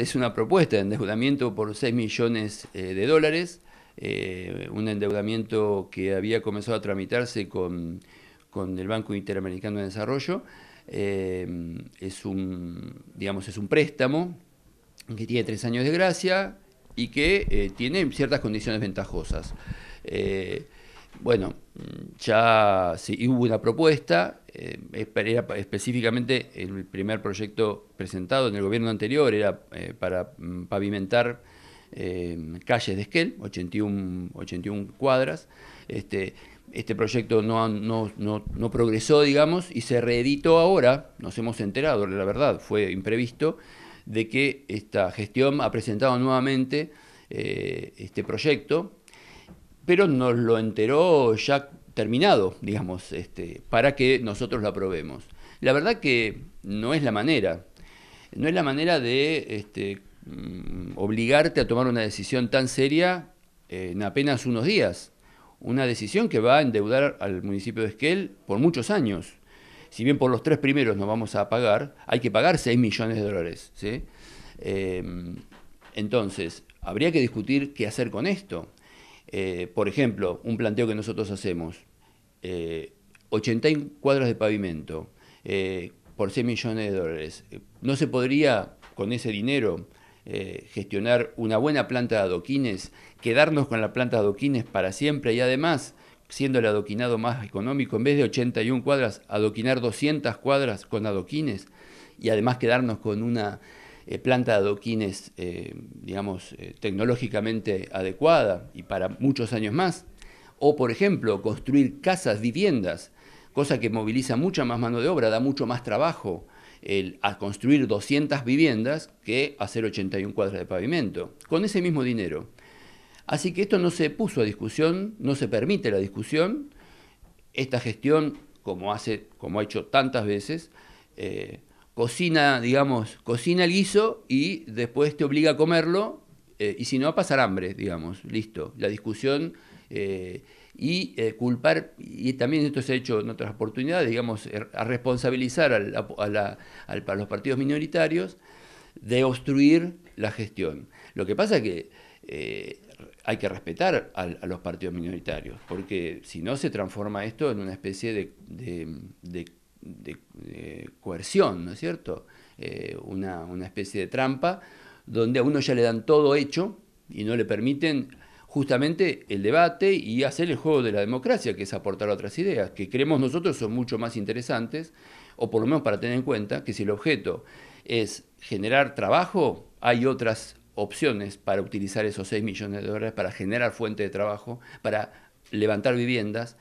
es una propuesta de endeudamiento por 6 millones eh, de dólares, eh, un endeudamiento que había comenzado a tramitarse con, el Banco Interamericano de Desarrollo. Eh, es, un, digamos, es un préstamo que tiene tres años de gracia y que tiene ciertas condiciones ventajosas. Bueno, ya hubo una propuesta, eh, específicamente el primer proyecto presentado en el gobierno anterior, era eh, para mm, pavimentar eh, calles de Esquel, 81, 81 cuadras. Este, este proyecto no, no, progresó, digamos, y se reeditó ahora, nos hemos enterado, la verdad, fue imprevisto, de que esta gestión ha presentado nuevamente este proyecto pero nos lo enteró ya terminado, digamos, este, para que nosotros lo aprobemos. La verdad que no es la manera, no es la manera de este, mm, obligarte a tomar una decisión tan seria en apenas unos días, una decisión que va a endeudar al municipio de Esquel por muchos años. Si bien por los tres primeros nos vamos a pagar, hay que pagar 6 millones de dólares. Em, entonces, habría que discutir qué hacer con esto. Eh, por ejemplo, un planteo que nosotros hacemos, eh, 80 cuadras de pavimento eh, por 100 millones de dólares, eh, ¿no se podría con ese dinero gestionar una buena planta de adoquines, quedarnos con la planta de adoquines para siempre y además siendo el adoquinado más económico, en vez de 81 cuadras, adoquinar 200 cuadras con adoquines y además quedarnos con una eh, planta de adoquines, eh, digamos, eh, tecnológicamente adecuada y para muchos años más, o por ejemplo, construir casas, viviendas, cosa que moviliza mucha más mano de obra, da mucho más trabajo a construir 200 viviendas que hacer 81 cuadras de pavimento, con ese mismo dinero. Así que esto no se puso a discusión, no se permite la discusión. Esta gestión, como, hace, como ha hecho tantas veces, cocina, digamos, cocina el guiso y después te obliga a comerlo eh, y si no a pasar hambre, digamos, listo. La discusión eh, y eh, culpar, y también esto se ha hecho en otras oportunidades, digamos, er, a responsabilizar a, los partidos minoritarios de obstruir la gestión. Lo que pasa es que hay que respetar a, los partidos minoritarios, porque si no se transforma esto en una especie de de, coerción, ¿no es cierto? Eh, una, una especie de trampa donde a uno ya le dan todo hecho y no le permiten justamente el debate y hacer el juego de la democracia, que es aportar otras ideas, que creemos nosotros son mucho más interesantes, o por lo menos para tener en cuenta que si el objeto es generar trabajo, hay otras opciones para utilizar esos 6 millones de dólares para generar fuente de trabajo, para levantar viviendas,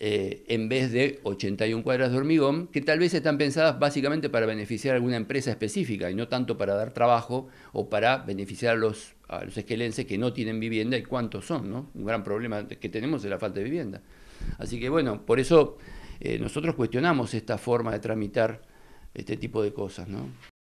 eh, en vez de 81 cuadras de hormigón, que tal vez están pensadas básicamente para beneficiar a alguna empresa específica y no tanto para dar trabajo o para beneficiar a los, esquelenses que no tienen vivienda y cuántos son, ¿no? Un gran problema que tenemos es la falta de vivienda. Así que bueno, por eso eh, nosotros cuestionamos esta forma de tramitar este tipo de cosas, ¿no?